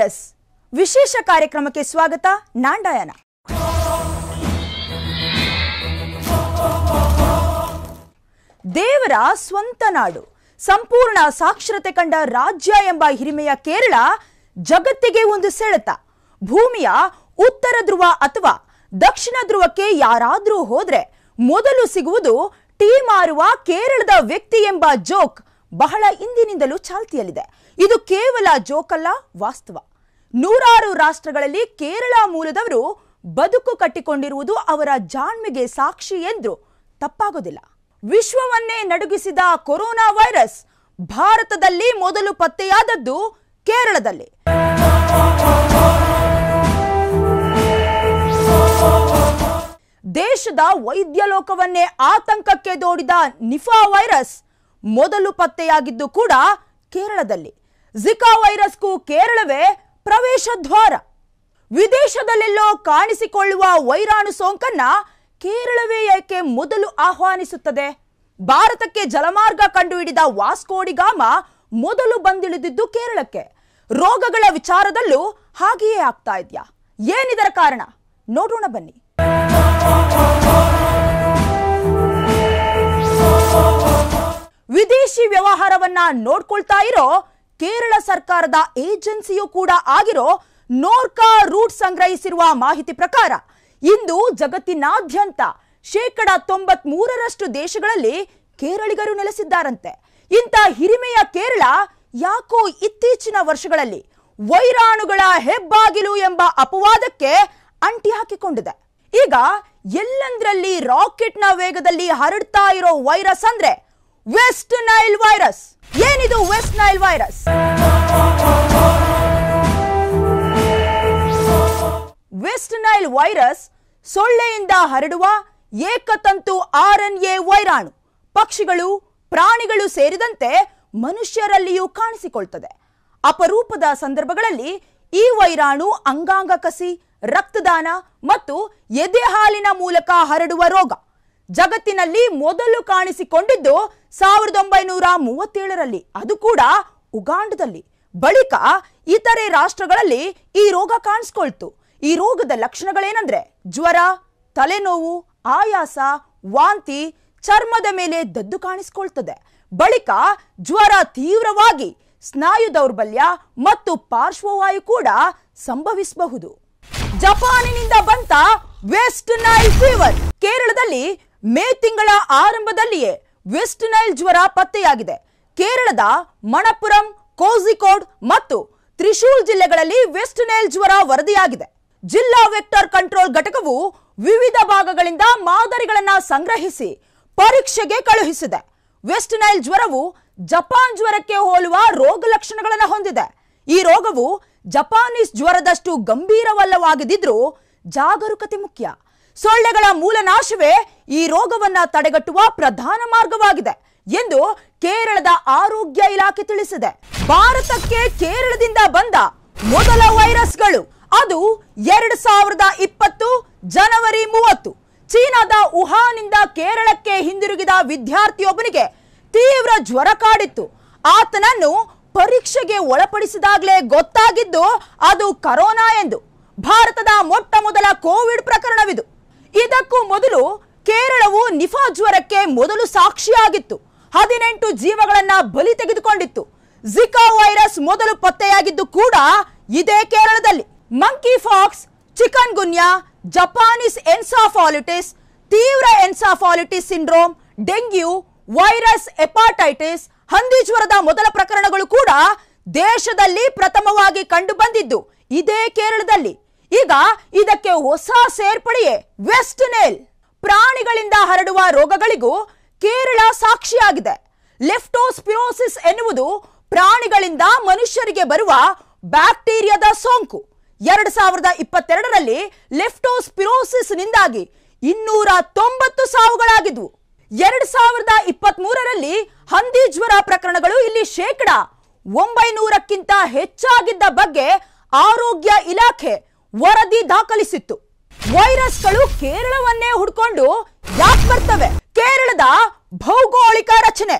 virus ವಿಶೇಷ ಕಾರ್ಯಕ್ರಮಕ್ಕೆ ಸ್ವಾಗತ ನಾಂಡಾಯನ ದೇವರ ಸ್ವಂತ ನಾಡು ಸಂಪೂರ್ಣ ಸಾಕ್ಷರತೆ ಕಂಡ ರಾಜ್ಯ ಎಂಬ ಹಿರಿಮೆಯ ಕೇರಳ ಜಗತ್ತಿಗೆ ಒಂದು ಸೆಳೆತ ಭೂಮಿಯ ಉತ್ತರ ಧ್ರುವ ಅಥವಾ ದಕ್ಷಿಣ ಧ್ರುವಕ್ಕೆ ಯಾರಾದರೂ ಹೋದ್ರೆ ಮೊದಲು ಸಿಗುವುದು ಟೀ ಮಾರುವ ಕೇರಳದ ವ್ಯಕ್ತಿ ಎಂಬ ಜೋಕ್ ಬಹಳ ಇಂದಿನಿಂದಲೂ ಚಾಲ್ತಿಯಲ್ಲಿದೆ ಇದು ಕೇವಲ ಜೋಕಲ್ಲ ವಾಸ್ತವ ನೂರಾರು ರಾಷ್ಟ್ರಗಳಲ್ಲಿ ಕೇರಳ ಮೂಲದವರು ಬದುಕು ಕಟ್ಟಿಕೊಂಡಿರುವುದು ಅವರ ಜಾಣ್ಮೆಗೆ ಸಾಕ್ಷಿ ಎಂದು ತಪ್ಪಾಗೋದಿಲ್ಲ ವಿಶ್ವವನ್ನೇ ನಡುಗಿಸಿದ ಕೊರೋನಾ ವೈರಸ್ ಭಾರತದಲ್ಲಿ ಮೊದಲು ಪತ್ತೆಯಾದದ್ದು ಕೇರಳದಲ್ಲಿ ದೇಶದ ವೈದ್ಯ ಲೋಕವನ್ನೇ ಆತಂಕಕ್ಕೆ ದೋಡಿದ ನಿಫಾ ವೈರಸ್ ಮೊದಲು ಪತ್ತೆಯಾಗಿದ್ದು ಕೂಡ ಕೇರಳದಲ್ಲಿ ಝಿಕಾ ವೈರಸ್ಗೂ ಕೇರಳವೇ ಪ್ರವೇಶ ದ್ವಾರ ವಿದೇಶದಲ್ಲೆಲ್ಲೋ ಕಾಣಿಸಿಕೊಳ್ಳುವ ವೈರಾಣು ಸೋಂಕನ್ನ ಕೇರಳವೇ ಏಕೆ ಮೊದಲು ಆಹ್ವಾನಿಸುತ್ತದೆ ಭಾರತಕ್ಕೆ ಜಲಮಾರ್ಗ ಕಂಡುಹಿಡಿದ ವಾಸ್ಕೋಡಿಗಾಮ ಮೊದಲು ಬಂದಿಳಿದಿದ್ದು ಕೇರಳಕ್ಕೆ ರೋಗಗಳ ವಿಚಾರದಲ್ಲೂ ಹಾಗೆಯೇ ಆಗ್ತಾ ಇದೆಯಾ ಏನಿದರ ಕಾರಣ ನೋಡೋಣ ಬನ್ನಿ ವಿದೇಶಿ ವ್ಯವಹಾರವನ್ನ ನೋಡ್ಕೊಳ್ತಾ ಇರೋ ಕೇರಳ ಸರ್ಕಾರದ ಏಜೆನ್ಸಿಯೂ ಕೂಡ ಆಗಿರೋ ನೋರ್ಕಾ ರೂಟ್ ಸಂಗ್ರಹಿಸಿರುವ ಮಾಹಿತಿ ಪ್ರಕಾರ ಇಂದು ಜಗತ್ತಿನಾದ್ಯಂತ ಶೇಕಡ ತೊಂಬತ್ ಮೂರರಷ್ಟು ದೇಶಗಳಲ್ಲಿ ಕೇರಳಿಗರು ನೆಲೆಸಿದ್ದಾರಂತೆ ಇಂಥ ಹಿರಿಮೆಯ ಕೇರಳ ಯಾಕೋ ಇತ್ತೀಚಿನ ವರ್ಷಗಳಲ್ಲಿ ವೈರಾಣುಗಳ ಹೆಬ್ಬಾಗಿಲು ಎಂಬ ಅಪವಾದಕ್ಕೆ ಅಂಟಿ ಹಾಕಿಕೊಂಡಿದೆ ಈಗ ಎಲ್ಲಂದ್ರಲ್ಲಿ ರಾಕೆಟ್ನ ವೇಗದಲ್ಲಿ ಹರಡ್ತಾ ಇರೋ ವೈರಸ್ ಅಂದ್ರೆ ವೆಸ್ಟ್ ನೈಲ್ ವೈರಸ್ ಏನಿದು West Nile virus West Nile virus ಸೊಳ್ಳೆಯಿಂದ ಹರಡುವ ಏಕತಂತು ಆರ್ ಎನ್ ಎ ವೈರಾಣು ಪಕ್ಷಿಗಳು ಪ್ರಾಣಿಗಳು ಸೇರಿದಂತೆ ಮನುಷ್ಯರಲ್ಲಿಯೂ ಕಾಣಿಸಿಕೊಳ್ತದೆ ಅಪರೂಪದ ಸಂದರ್ಭಗಳಲ್ಲಿ ಈ ವೈರಾಣು ಅಂಗಾಂಗ ಕಸಿ ರಕ್ತದಾನ ಮತ್ತು ಎದೆಹಾಲಿನ ಮೂಲಕ ಹರಡುವ ರೋಗ ಜಗತ್ತಿನಲ್ಲಿ ಮೊದಲು ಕಾಣಿಸಿಕೊಂಡಿದ್ದು ಸಾವಿರದ ಒಂಬೈನೂರ ಮೂವತ್ತೇಳರಲ್ಲಿ ಅದು ಕೂಡ ಉಗಾಂಡದಲ್ಲಿ ಬಳಿಕ ಇತರೆ ರಾಷ್ಟ್ರಗಳಲ್ಲಿ ಈ ರೋಗ ಕಾಣಿಸ್ಕೊಳ್ತು ಈ ರೋಗದ ಲಕ್ಷಣಗಳೇನೆಂದ್ರೆ ಜ್ವರ ತಲೆನೋವು ಆಯಾಸ ವಾಂತಿ ಚರ್ಮದ ಮೇಲೆ ದದ್ದು ಕಾಣಿಸ್ಕೊಳ್ತದೆ ಬಳಿಕ ಜ್ವರ ತೀವ್ರವಾಗಿ ಸ್ನಾಯು ದೌರ್ಬಲ್ಯ ಮತ್ತು ಪಾರ್ಶ್ವವಾಯು ಕೂಡ ಸಂಭವಿಸಬಹುದು ಜಪಾನಿನಿಂದ ಬಂತ ವೆಸ್ಟ್ ನೈಲ್ ಫೀವರ್ ಕೇರಳದಲ್ಲಿ ಮೇ ತಿಂಗಳ ಆರಂಭದಲ್ಲಿಯೇ ವೆಸ್ಟ್ ನೈಲ್ ಜ್ವರ ಪತ್ತೆಯಾಗಿದೆ ಕೇರಳದ ಮಣಪುರಂ ಕೋಝಿಕೋಡ್ ಮತ್ತು ತ್ರಿಶೂಲ್ ಜಿಲ್ಲೆಗಳಲ್ಲಿ ವೆಸ್ಟ್ ನೈಲ್ ಜ್ವರ ವರದಿಯಾಗಿದೆ ಜಿಲ್ಲಾ ವೆಕ್ಟರ್ ಕಂಟ್ರೋಲ್ ಘಟಕವು ವಿವಿಧ ಭಾಗಗಳಿಂದ ಮಾದರಿಗಳನ್ನು ಸಂಗ್ರಹಿಸಿ ಪರೀಕ್ಷೆಗೆ ಕಳುಹಿಸಿದೆ ವೆಸ್ಟ್ ನೈಲ್ ಜ್ವರವು ಜಪಾನ್ ಜ್ವರಕ್ಕೆ ಹೋಲುವ ರೋಗ ಲಕ್ಷಣಗಳನ್ನು ಹೊಂದಿದೆ ಈ ರೋಗವು ಜಪಾನೀಸ್ ಜ್ವರದಷ್ಟು ಗಂಭೀರವಲ್ಲವಾಗಿದ್ದರೂ ಜಾಗರೂಕತೆ ಮುಖ್ಯ ಸೊಳ್ಳೆಗಳ ಮೂಲನಾಶವೇ ಈ ರೋಗವನ್ನ ತಡೆಗಟ್ಟುವ ಪ್ರಧಾನ ಮಾರ್ಗವಾಗಿದೆ ಎಂದು ಕೇರಳದ ಆರೋಗ್ಯ ಇಲಾಖೆ ತಿಳಿಸಿದೆ ಭಾರತಕ್ಕೆ ಕೇರಳದಿಂದ ಬಂದ ಮೊದಲ ವೈರಸ್ಗಳು ಅದು ಎರಡು ಸಾವಿರದ ಇಪ್ಪತ್ತು ಜನವರಿ ಮೂವತ್ತು ಚೀನಾದ ವುಹಾನಿಂದ ಕೇರಳಕ್ಕೆ ಹಿಂದಿರುಗಿದ ವಿದ್ಯಾರ್ಥಿಯೊಬ್ಬನಿಗೆ ತೀವ್ರ ಜ್ವರ ಕಾಡಿತ್ತು ಆತನನ್ನು ಪರೀಕ್ಷೆಗೆ ಒಳಪಡಿಸಿದಾಗಲೇ ಗೊತ್ತಾಗಿದ್ದು ಅದು ಕರೋನಾ ಎಂದು ಭಾರತದ ಮೊಟ್ಟ ಮೊದಲ ಕೋವಿಡ್ ಪ್ರಕರಣವಿದು ಇದಕ್ಕೂ ಮೊದಲು ಕೇರಳವು ನಿಫಾ ಜ್ವರಕ್ಕೆ ಮೊದಲು ಸಾಕ್ಷಿಯಾಗಿತ್ತು ಹದಿನೆಂಟು ಜೀವಗಳನ್ನ ಬಲಿ ತೆಗೆದುಕೊಂಡಿತ್ತು ಜಿಕಾ ವೈರಸ್ ಮೊದಲು ಪತ್ತೆಯಾಗಿದ್ದು ಕೂಡ ಇದೇ ಕೇರಳದಲ್ಲಿ monkey pox chikungunya Japanese encephalitis ತೀವ್ರ encephalitis syndrome dengue virus hepatitis ಹಂದಿ ಜ್ವರದ ಮೊದಲ ಪ್ರಕರಣಗಳು ಕೂಡ ದೇಶದಲ್ಲಿ ಪ್ರಥಮವಾಗಿ ಕಂಡು ಬಂದಿದ್ದು ಇದೇ ಕೇರಳದಲ್ಲಿ ಈಗ ಇದಕ್ಕೆ ಹೊಸ ಸೇರ್ಪಡೆಯೇ ವೆಸ್ಟ್ ನೇಲ್ ಪ್ರಾಣಿಗಳಿಂದ ಹರಡುವ ರೋಗಗಳಿಗೂ ಕೇರಳ ಸಾಕ್ಷಿಯಾಗಿದೆ ಲೆಫ್ಟೋಸ್ಪಿರೋಸಿಸ್ ಎನ್ನುವುದು ಪ್ರಾಣಿಗಳಿಂದ ಮನುಷ್ಯರಿಗೆ ಬರುವ ಬ್ಯಾಕ್ಟೀರಿಯಾದ ಸೋಂಕು ಎರಡು ಸಾವಿರದ ಇಪ್ಪತ್ತೆರಡರಲ್ಲಿ ಲೆಫ್ಟೋಸ್ಪಿರೋಸಿಸ್ ನಿಂದಾಗಿ ಇನ್ನೂರ ತೊಂಬತ್ತು ಸಾವುಗಳಾಗಿದ್ವು ಎರಡು ಸಾವಿರದ ಇಪ್ಪತ್ತ್ ಮೂರರಲ್ಲಿ ಹಂದಿ ಜ್ವರ ಪ್ರಕರಣಗಳು ಇಲ್ಲಿ ಶೇಕಡ ಒಂಬೈನೂರಕ್ಕಿಂತ ಹೆಚ್ಚಾಗಿದ್ದ ಬಗ್ಗೆ ಆರೋಗ್ಯ ಇಲಾಖೆ ವರದಿ ದಾಖಲಿಸಿತ್ತು ವೈರಸ್ಗಳು ಕೇರಳವನ್ನೇ ಹುಡ್ಕೊಂಡು ಯಾಕೆ ಬರ್ತವೆ ಕೇರಳದ ಭೌಗೋಳಿಕ ರಚನೆ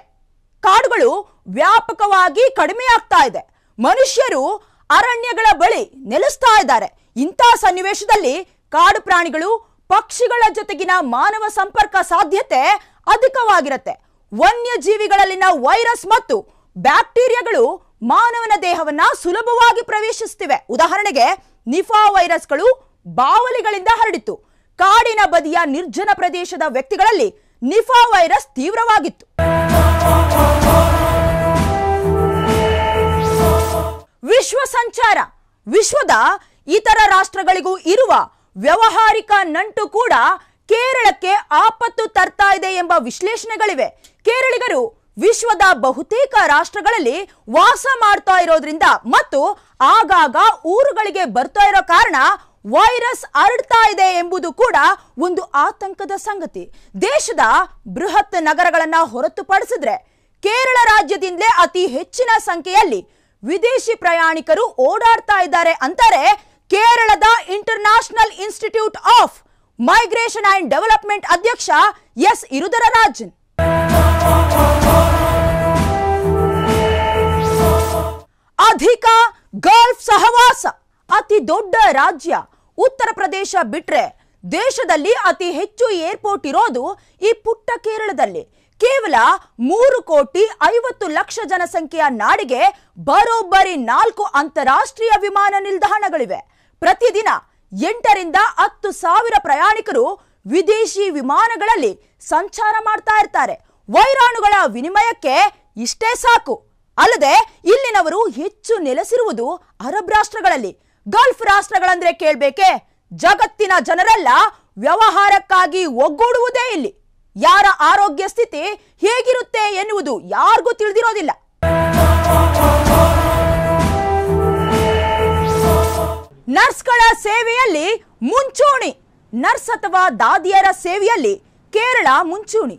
ಕಾಡುಗಳು ವ್ಯಾಪಕವಾಗಿ ಕಡಿಮೆಯಾಗ್ತಾ ಇದೆ ಮನುಷ್ಯರು ಅರಣ್ಯಗಳ ಬಳಿ ನೆಲೆಸ್ತಾ ಇದ್ದಾರೆ ಇಂಥ ಸನ್ನಿವೇಶದಲ್ಲಿ ಕಾಡು ಪ್ರಾಣಿಗಳು ಪಕ್ಷಿಗಳ ಜೊತೆಗಿನ ಮಾನವ ಸಂಪರ್ಕ ಸಾಧ್ಯತೆ ಅಧಿಕವಾಗಿರುತ್ತೆ ವನ್ಯಜೀವಿಗಳಲ್ಲಿನ ವೈರಸ್ ಮತ್ತು ಬ್ಯಾಕ್ಟೀರಿಯಾಗಳು ಮಾನವನ ದೇಹವನ್ನ ಸುಲಭವಾಗಿ ಪ್ರವೇಶಿಸುತ್ತಿವೆ ಉದಾಹರಣೆಗೆ ನಿಫಾ ವೈರಸ್ಗಳು ಬಾವಲಿಗಳಿಂದ ಹರಡಿತ್ತು ಕಾಡಿನ ಬದಿಯ ನಿರ್ಜನ ಪ್ರದೇಶದ ವ್ಯಕ್ತಿಗಳಲ್ಲಿ ನಿಫಾ ವೈರಸ್ ತೀವ್ರವಾಗಿತ್ತು ವಿಶ್ವ ಸಂಚಾರ ವಿಶ್ವದ ಇತರ ರಾಷ್ಟ್ರಗಳಿಗೂ ಇರುವ ವ್ಯವಹಾರಿಕ ನಂಟು ಕೂಡ ಕೇರಳಕ್ಕೆ ಆಪತ್ತು ತರ್ತಾ ಇದೆ ಎಂಬ ವಿಶ್ಲೇಷಣೆಗಳಿವೆ ಕೇರಳಿಗರು ವಿಶ್ವದ ಬಹುತೇಕ ರಾಷ್ಟ್ರಗಳಲ್ಲಿ ವಾಸ ಮಾಡ್ತಾ ಇರೋದ್ರಿಂದ ಮತ್ತು ಆಗಾಗ ಊರುಗಳಿಗೆ ಬರ್ತಾ ಇರೋ ಕಾರಣ ವೈರಸ್ ಹರಡ್ತಾ ಇದೆ ಎಂಬುದು ಕೂಡ ಒಂದು ಆತಂಕದ ಸಂಗತಿ ದೇಶದ ಬೃಹತ್ ನಗರಗಳನ್ನು ಹೊರತುಪಡಿಸಿದ್ರೆ ಕೇರಳ ರಾಜ್ಯದಿಂದಲೇ ಅತಿ ಹೆಚ್ಚಿನ ಸಂಖ್ಯೆಯಲ್ಲಿ ವಿದೇಶಿ ಪ್ರಯಾಣಿಕರು ಓಡಾಡ್ತಾ ಇದ್ದಾರೆ ಅಂತಾರೆ ಕೇರಳದ International Institute of Migration and Development ಅಧ್ಯಕ್ಷ ಎಸ್ ಇರುದರ ರಾಜನ್ ಅಧಿಕ ಗಲ್ಫ್ ಸಹವಾಸ ಅತಿ ದೊಡ್ಡ ರಾಜ್ಯ ಉತ್ತರ ಪ್ರದೇಶ ಬಿಟ್ರೆ ದೇಶದಲ್ಲಿ ಅತಿ ಹೆಚ್ಚು ಏರ್ಪೋರ್ಟ್ ಇರೋದು ಈ ಪುಟ್ಟ ಕೇರಳದಲ್ಲಿ ಕೇವಲ ಮೂರು ಕೋಟಿ ಐವತ್ತು ಲಕ್ಷ ಜನಸಂಖ್ಯೆಯ ನಾಡಿಗೆ ಬರೋಬ್ಬರಿ ನಾಲ್ಕು ಅಂತಾರಾಷ್ಟ್ರೀಯ ವಿಮಾನ ನಿಲ್ದಾಣಗಳಿವೆ ಪ್ರತಿದಿನ ಎಂಟರಿಂದ ಹತ್ತು ಸಾವಿರ ಪ್ರಯಾಣಿಕರು ವಿದೇಶಿ ವಿಮಾನಗಳಲ್ಲಿ ಸಂಚಾರ ಮಾಡ್ತಾ ಇರ್ತಾರೆ ವೈರಾಣುಗಳ ವಿನಿಮಯಕ್ಕೆ ಇಷ್ಟೇ ಸಾಕು ಅಲ್ಲದೆ ಇಲ್ಲಿನವರು ಹೆಚ್ಚು ನೆಲೆಸಿರುವುದು ಅರಬ್ ರಾಷ್ಟ್ರಗಳಲ್ಲಿ ಗಲ್ಫ್ ರಾಷ್ಟ್ರಗಳಂದ್ರೆ ಕೇಳ್ಬೇಕೆ ಜಗತ್ತಿನ ಜನರೆಲ್ಲ ವ್ಯವಹಾರಕ್ಕಾಗಿ ಒಗ್ಗೂಡುವುದೇ ಇಲ್ಲಿ ಯಾರ ಆರೋಗ್ಯ ಸ್ಥಿತಿ ಹೇಗಿರುತ್ತೆ ಎನ್ನುವುದು ಯಾರಿಗೂ ತಿಳಿದಿರೋದಿಲ್ಲ ನರ್ಸ್ಗಳ ಸೇವೆಯಲ್ಲಿ ಮುಂಚೂಣಿ ನರ್ಸ್ ಅಥವಾ ದಾದಿಯರ ಸೇವೆಯಲ್ಲಿ ಕೇರಳ ಮುಂಚೂಣಿ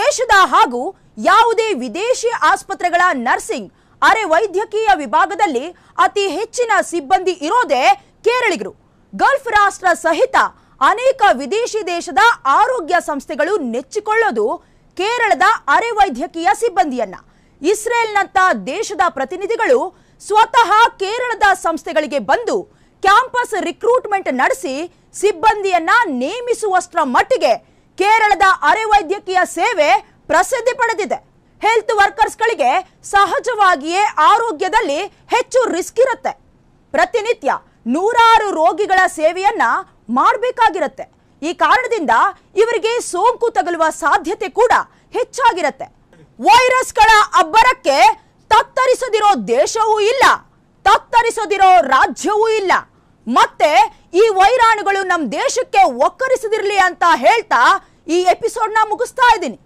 ದೇಶದ ಹಾಗೂ ಯಾವುದೇ ವಿದೇಶಿ ಆಸ್ಪತ್ರೆಗಳ ನರ್ಸಿಂಗ್ ಅರೆ ವೈದ್ಯಕೀಯ ವಿಭಾಗದಲ್ಲಿ ಅತಿ ಹೆಚ್ಚಿನ ಸಿಬ್ಬಂದಿ ಇರೋದೇ ಕೇರಳಿಗರು ಗಲ್ಫ್ ರಾಷ್ಟ್ರ ಸಹಿತ ಅನೇಕ ವಿದೇಶಿ ದೇಶದ ಆರೋಗ್ಯ ಸಂಸ್ಥೆಗಳು ನೆಚ್ಚಿಕೊಳ್ಳೋದು ಕೇರಳದ ಅರೆ ವೈದ್ಯಕೀಯ ಸಿಬ್ಬಂದಿಯನ್ನ ಇಸ್ರೇಲ್ನಂತ ದೇಶದ ಪ್ರತಿನಿಧಿಗಳು ಸ್ವತಃ ಕೇರಳದ ಸಂಸ್ಥೆಗಳಿಗೆ ಬಂದು ಕ್ಯಾಂಪಸ್ ರಿಕ್ರೂಟ್ಮೆಂಟ್ ನಡೆಸಿ ಸಿಬ್ಬಂದಿಯನ್ನ ನೇಮಿಸುವಷ್ಟರ ಮಟ್ಟಿಗೆ ಕೇರಳದ ಅರೆ ವೈದ್ಯಕೀಯ ಸೇವೆ ಪ್ರಸಿದ್ಧಿ ಪಡೆದಿದೆ ಹೆಲ್ತ್ ವರ್ಕರ್ಸ್ಗಳಿಗೆ ಸಹಜವಾಗಿಯೇ ಆರೋಗ್ಯದಲ್ಲಿ ಹೆಚ್ಚು ರಿಸ್ಕ್ ಇರುತ್ತೆ ಪ್ರತಿನಿತ್ಯ ನೂರಾರು ರೋಗಿಗಳ ಸೇವೆಯನ್ನ ಮಾಡಬೇಕಾಗಿರುತ್ತೆ ಈ ಕಾರಣದಿಂದ ಇವರಿಗೆ ಸೋಂಕು ತಗುಲುವ ಸಾಧ್ಯತೆ ಕೂಡ ಹೆಚ್ಚಾಗಿರುತ್ತೆ ವೈರಸ್ಗಳ ಅಬ್ಬರಕ್ಕೆ ತತ್ತರಿಸದಿರೋ ದೇಶವೂ ಇಲ್ಲ ತತ್ತರಿಸದಿರೋ ರಾಜ್ಯವೂ ಇಲ್ಲ ಮತ್ತೆ ಈ ವೈರಾಣುಗಳು ನಮ್ಮ ದೇಶಕ್ಕೆ ಒಕ್ಕರಿಸದಿರಲಿ ಅಂತ ಹೇಳ್ತಾ ಈ ಎಪಿಸೋಡ್ನ ಮುಗಿಸ್ತಾ ಇದ್ದೀನಿ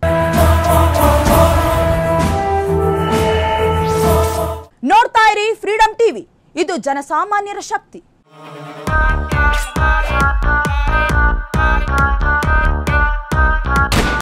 ನೋಡ್ತಾ ಇರಿ ಫ್ರೀಡಂ ಟಿವಿ ಇದು ಜನಸಾಮಾನ್ಯರ ಶಕ್ತಿ